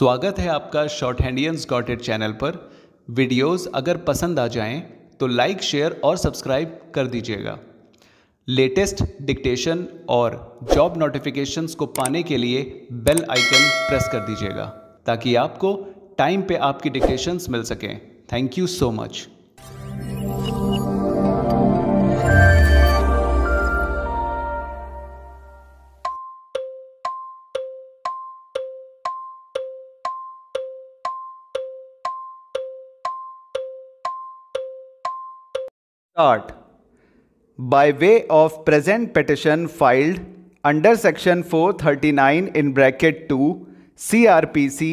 स्वागत है आपका शॉर्ट हैंडियंस गॉटेड चैनल पर वीडियोस अगर पसंद आ जाएं तो लाइक शेयर और सब्सक्राइब कर दीजिएगा लेटेस्ट डिक्टेशन और जॉब नोटिफिकेशंस को पाने के लिए बेल आइकन प्रेस कर दीजिएगा ताकि आपको टाइम पे आपकी डिक्टेशंस मिल सकें thank you so much start by way of present petition filed under section 439 in bracket 2 CRPC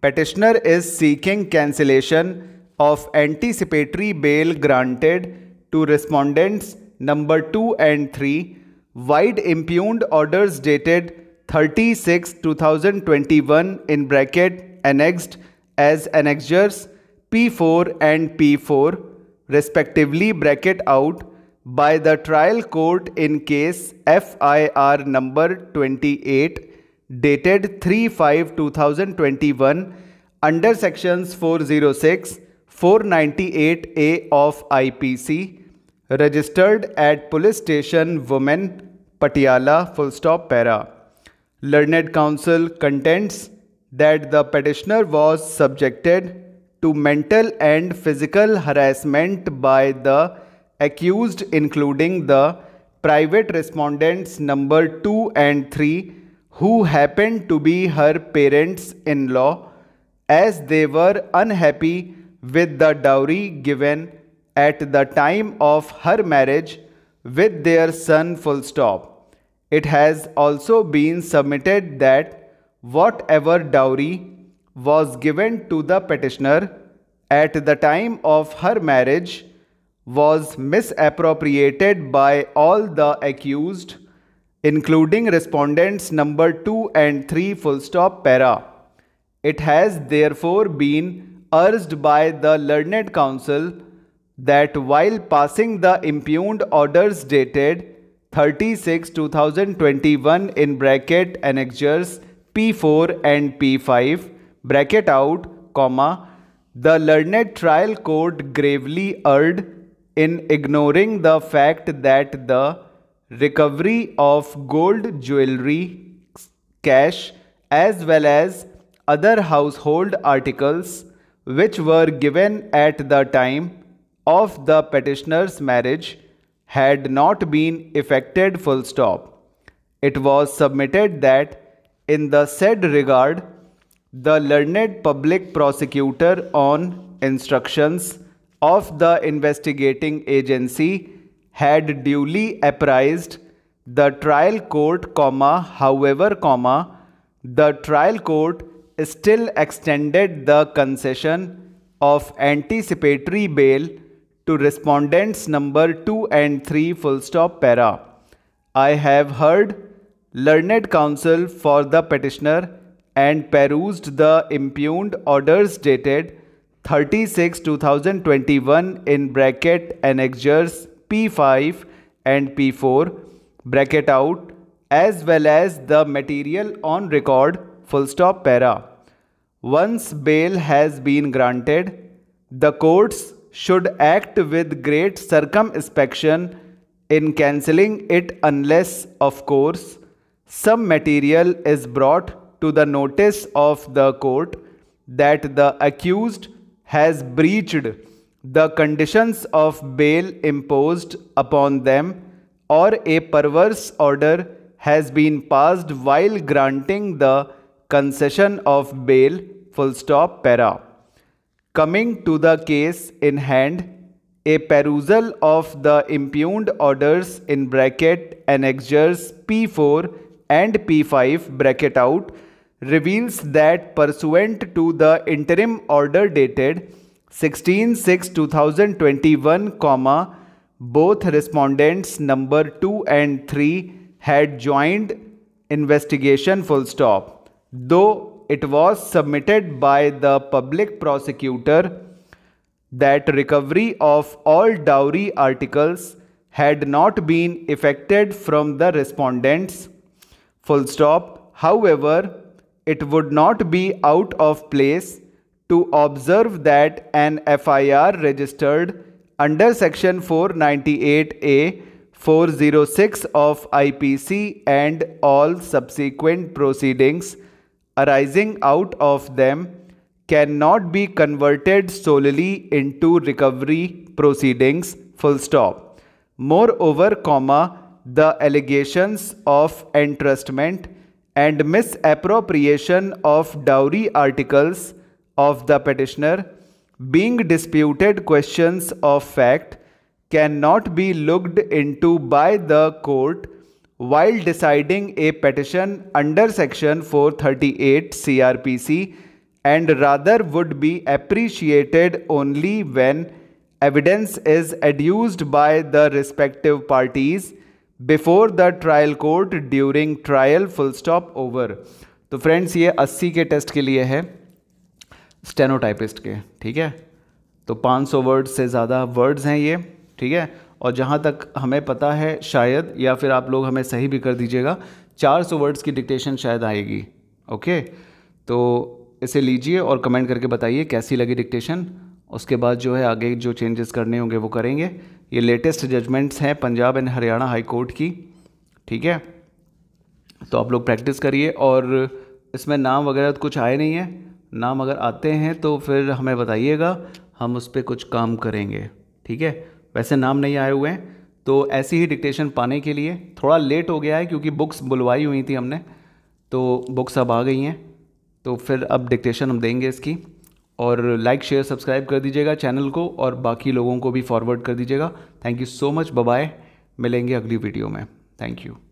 petitioner is seeking cancellation of anticipatory bail granted to respondents number 2 and 3 wide impugned orders dated 36 2021 in bracket annexed as annexures P4 and P4 respectively bracket out by the trial court in case FIR number 28 dated 3-5-2021 under sections 406, 498A of IPC registered at police station women Patiala full stop para. Learned counsel contends that the petitioner was subjected to mental and physical harassment by the accused, including the private respondents number 2 and 3, who happened to be her parents in law, as they were unhappy with the dowry given at the time of her marriage with their son full stop it has also been submitted that whatever dowry was given to the petitioner at the time of her marriage was misappropriated by all the accused including respondents number 2 and 3 full stop para. It has therefore been urged by the learned counsel that while passing the impugned orders dated 36 2021 in bracket annexures P4 and P5 bracket out comma the learned trial court gravely erred in ignoring the fact that the recovery of gold jewelry, cash, as well as other household articles which were given at the time of the petitioner's marriage had not been effected full stop. It was submitted that in the said regard the learned public prosecutor, on instructions of the investigating agency, had duly apprised the trial court, comma, however, comma, the trial court still extended the concession of anticipatory bail to respondents number 2 and 3 full stop para. I have heard learned counsel for the petitioner and perused the impugned orders dated 36 2021 in bracket annexures P5 and P4 bracket out as well as the material on record full stop para. Once bail has been granted, the courts should act with great circumspection in cancelling it unless, of course, some material is brought to the notice of the court that the accused has breached the conditions of bail imposed upon them or a perverse order has been passed while granting the concession of bail full stop para coming to the case in hand a perusal of the impugned orders in bracket annexures p4 and p5 bracket out reveals that pursuant to the interim order dated 16 6 2021 comma both respondents number 2 and 3 had joined investigation full stop though it was submitted by the public prosecutor that recovery of all dowry articles had not been effected from the respondents full stop however it would not be out of place to observe that an FIR registered under Section 498A 406 of IPC and all subsequent proceedings arising out of them cannot be converted solely into recovery proceedings full stop moreover comma the allegations of entrustment and misappropriation of dowry articles of the petitioner being disputed questions of fact cannot be looked into by the court while deciding a petition under section 438 CRPC and rather would be appreciated only when evidence is adduced by the respective parties before the trial court during trial full stop over तो friends ये 80 के test के लिए है stenotypist के ठीक है तो 500 वर्ड से ज़्यादा वर्ड्स हैं ये ठीक है और जहाँ तक हमें पता है शायद या फिर आप लोग हमें सही भी कर दीजिएगा 400 वर्ड्स की डिक्टेशन शायद आएगी ओके तो इसे लीजिए और कमेंट करके बताइए कैसी लगी डिक्टेशन उसके बाद जो है आगे जो चेंजेस करने होंगे वो करेंगे ये लेटेस्ट जजमेंट्स हैं Punjab and Haryana high court की ठीक है तो आप लोग प्रैक्टिस करिए और इसमें नाम वगैरह तो कुछ आए नहीं है नाम अगर आते हैं तो फिर हमें बताइएगा हम उस पर कुछ काम करेंगे ठीक है वैसे नाम नहीं आए हुए हैं तो ऐसी ही डिक्टेशन पाने के लिए थोड़ा लेट हो गया है क्योंकि बुक्स बुलवाई हुई थी हमने तो बुक्स अब आ गई हैं तो फिर अब डिक्टेशन हम देंगे इसकी और लाइक शेयर सब्सक्राइब कर दीजिएगा चैनल को और बाकी लोगों को भी फॉरवर्ड कर दीजिएगा thank you so much bye मिलेंगे अगली वीडियो में थैंक यू